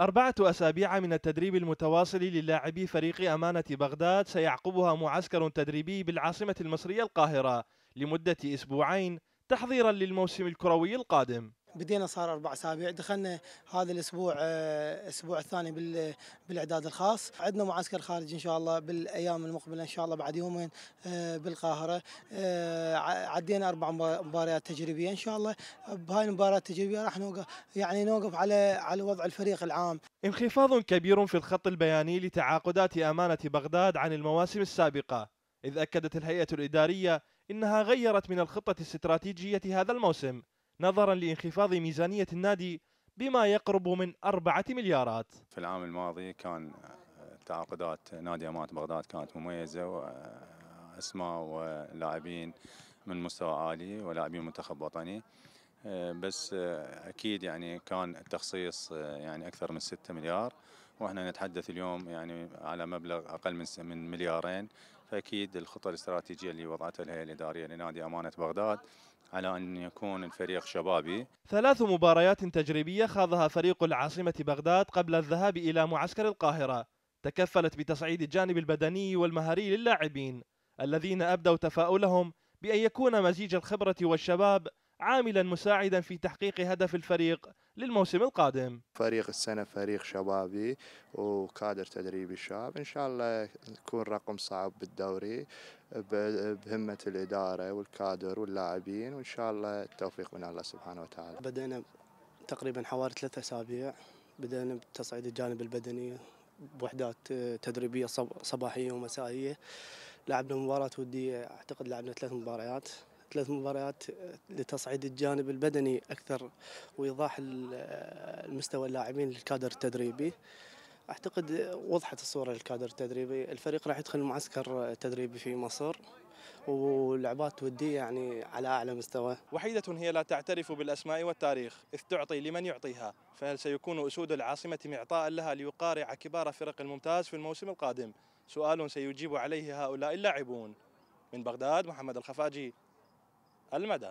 أربعة أسابيع من التدريب المتواصل للاعبي فريق أمانة بغداد سيعقبها معسكر تدريبي بالعاصمة المصرية القاهرة لمدة أسبوعين تحضيرا للموسم الكروي القادم بدينا صار اربع اسابيع دخلنا هذا الاسبوع آه، الاسبوع الثاني بالاعداد الخاص عندنا معسكر خارجي ان شاء الله بالايام المقبله ان شاء الله بعد يومين آه، بالقاهره آه، عدينا اربع مباريات تجريبيه ان شاء الله بهاي المباريات التجريبيه راح نوقف يعني نوقف على على وضع الفريق العام انخفاض كبير في الخط البياني لتعاقدات امانه بغداد عن المواسم السابقه اذ اكدت الهيئه الاداريه انها غيرت من الخطه الاستراتيجيه هذا الموسم نظرا لانخفاض ميزانية النادي بما يقرب من أربعة مليارات في العام الماضي كان آه، تعاقدات نادي أمانة بغداد كانت مميزة وأسماء آه، ولاعبين من مستوى عالي ولاعبين منتخب وطني آه، بس أكيد يعني كان التخصيص يعني أكثر من 6 مليار واحنا نتحدث اليوم يعني على مبلغ اقل من من مليارين فأكيد الخطة الاستراتيجية اللي وضعتها الهيئة الإدارية لنادي أمانة بغداد على أن يكون الفريق شبابي ثلاث مباريات تجريبية خاضها فريق العاصمة بغداد قبل الذهاب إلى معسكر القاهرة تكفلت بتصعيد الجانب البدني والمهاري للاعبين الذين أبدوا تفاؤلهم بأن يكون مزيج الخبرة والشباب عاملا مساعدا في تحقيق هدف الفريق للموسم القادم فريق السنة فريق شبابي وكادر تدريبي شاب إن شاء الله يكون رقم صعب بالدوري بهمة الإدارة والكادر واللاعبين وإن شاء الله التوفيق من الله سبحانه وتعالى بدأنا تقريبا حوالي ثلاثة أسابيع بدأنا بتصعيد الجانب البدني بوحدات تدريبية صباحية ومسائية لعبنا مباراة ودية أعتقد لعبنا ثلاث مباريات ثلاث مباريات لتصعيد الجانب البدني اكثر وايضاح المستوى اللاعبين للكادر التدريبي اعتقد وضحت الصوره للكادر التدريبي الفريق راح يدخل معسكر تدريبي في مصر ولعبات وديه يعني على اعلى مستوى. وحيده هي لا تعترف بالاسماء والتاريخ، اذ تعطي لمن يعطيها، فهل سيكون اسود العاصمه معطاء لها ليقارع كبار فرق الممتاز في الموسم القادم؟ سؤال سيجيب عليه هؤلاء اللاعبون. من بغداد محمد الخفاجي المدى